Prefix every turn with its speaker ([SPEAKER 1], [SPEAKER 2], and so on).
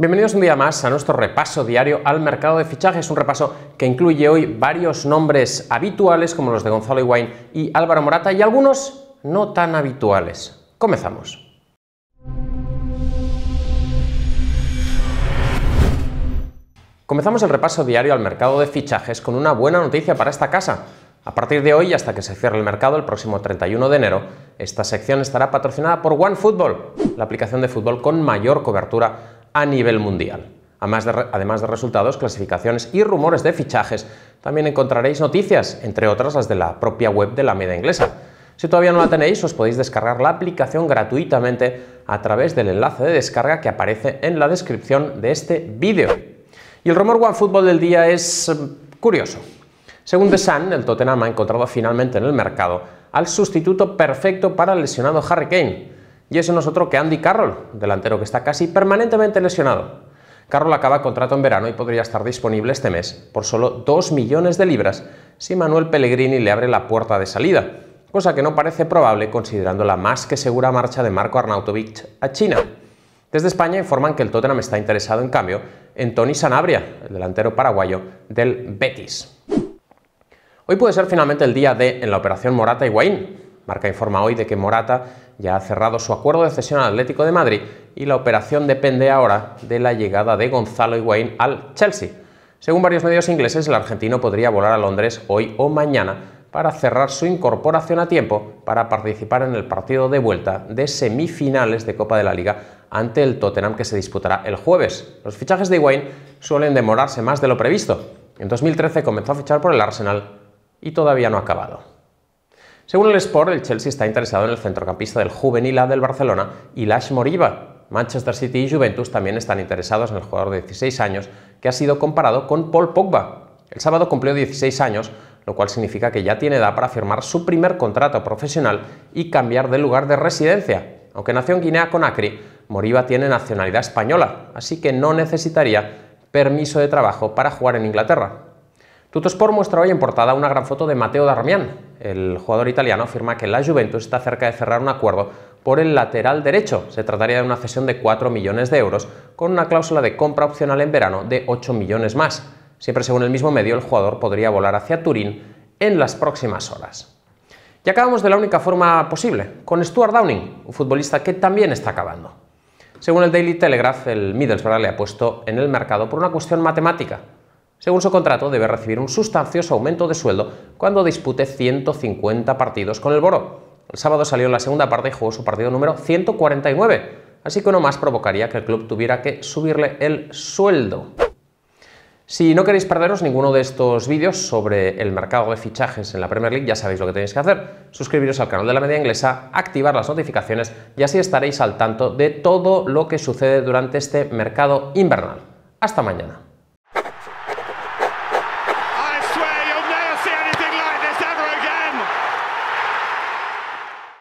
[SPEAKER 1] Bienvenidos un día más a nuestro repaso diario al mercado de fichajes, un repaso que incluye hoy varios nombres habituales como los de Gonzalo Higuaín y Álvaro Morata y algunos no tan habituales. Comenzamos. Comenzamos el repaso diario al mercado de fichajes con una buena noticia para esta casa. A partir de hoy, hasta que se cierre el mercado el próximo 31 de enero, esta sección estará patrocinada por OneFootball, la aplicación de fútbol con mayor cobertura a nivel mundial. Además de, resultados, clasificaciones y rumores de fichajes, también encontraréis noticias, entre otras las de la propia web de la media inglesa. Si todavía no la tenéis, os podéis descargar la aplicación gratuitamente a través del enlace de descarga que aparece en la descripción de este vídeo. Y el rumor OneFootball del día es mm, curioso. Según The Sun, el Tottenham ha encontrado finalmente en el mercado al sustituto perfecto para el lesionado Harry Kane. Y ese no es otro que Andy Carroll, delantero que está casi permanentemente lesionado. Carroll acaba contrato en verano y podría estar disponible este mes por solo 2 millones de libras si Manuel Pellegrini le abre la puerta de salida, cosa que no parece probable considerando la más que segura marcha de Marco Arnautovic a China. Desde España informan que el Tottenham está interesado, en cambio, en Tony Sanabria, el delantero paraguayo del Betis. Hoy puede ser finalmente el día de en la operación Morata y Wayne. Marca informa hoy de que Morata ya ha cerrado su acuerdo de cesión al Atlético de Madrid y la operación depende ahora de la llegada de Gonzalo Higuaín al Chelsea. Según varios medios ingleses, el argentino podría volar a Londres hoy o mañana para cerrar su incorporación a tiempo para participar en el partido de vuelta de semifinales de Copa de la Liga ante el Tottenham que se disputará el jueves. Los fichajes de Higuaín suelen demorarse más de lo previsto. En 2013 comenzó a fichar por el Arsenal y todavía no ha acabado. Según el Sport, el Chelsea está interesado en el centrocampista del Juvenil A del Barcelona, Ilash Moriba, Manchester City y Juventus también están interesados en el jugador de 16 años, que ha sido comparado con Paul Pogba. El sábado cumplió 16 años, lo cual significa que ya tiene edad para firmar su primer contrato profesional y cambiar de lugar de residencia. Aunque nació en Guinea Conakry, Moriba tiene nacionalidad española, así que no necesitaría permiso de trabajo para jugar en Inglaterra. Tutosport muestra hoy en portada una gran foto de Mateo Darmian, el jugador italiano afirma que la Juventus está cerca de cerrar un acuerdo por el lateral derecho. Se trataría de una cesión de 4 millones de euros, con una cláusula de compra opcional en verano de 8 millones más. Siempre según el mismo medio, el jugador podría volar hacia Turín en las próximas horas. Y acabamos de la única forma posible, con Stuart Downing, un futbolista que también está acabando. Según el Daily Telegraph, el Middlesbrough le ha puesto en el mercado por una cuestión matemática. Según su contrato, debe recibir un sustancioso aumento de sueldo cuando dispute 150 partidos con el Boro. El sábado salió en la segunda parte y jugó su partido número 149, así que no más provocaría que el club tuviera que subirle el sueldo. Si no queréis perderos ninguno de estos vídeos sobre el mercado de fichajes en la Premier League, ya sabéis lo que tenéis que hacer. Suscribiros al canal de la media inglesa, activar las notificaciones y así estaréis al tanto de todo lo que sucede durante este mercado invernal. Hasta mañana.